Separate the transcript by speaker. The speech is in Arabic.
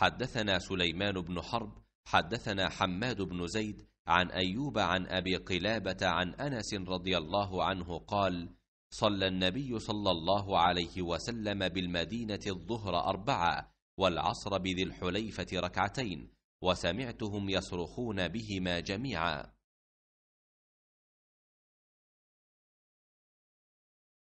Speaker 1: حدثنا سليمان بن حرب حدثنا حماد بن زيد عن ايوب عن ابي قلابه عن انس رضي الله عنه قال صلى النبي صلى الله عليه وسلم بالمدينه الظهر اربعه والعصر بذي الحليفه ركعتين وسمعتهم يصرخون بهما جميعا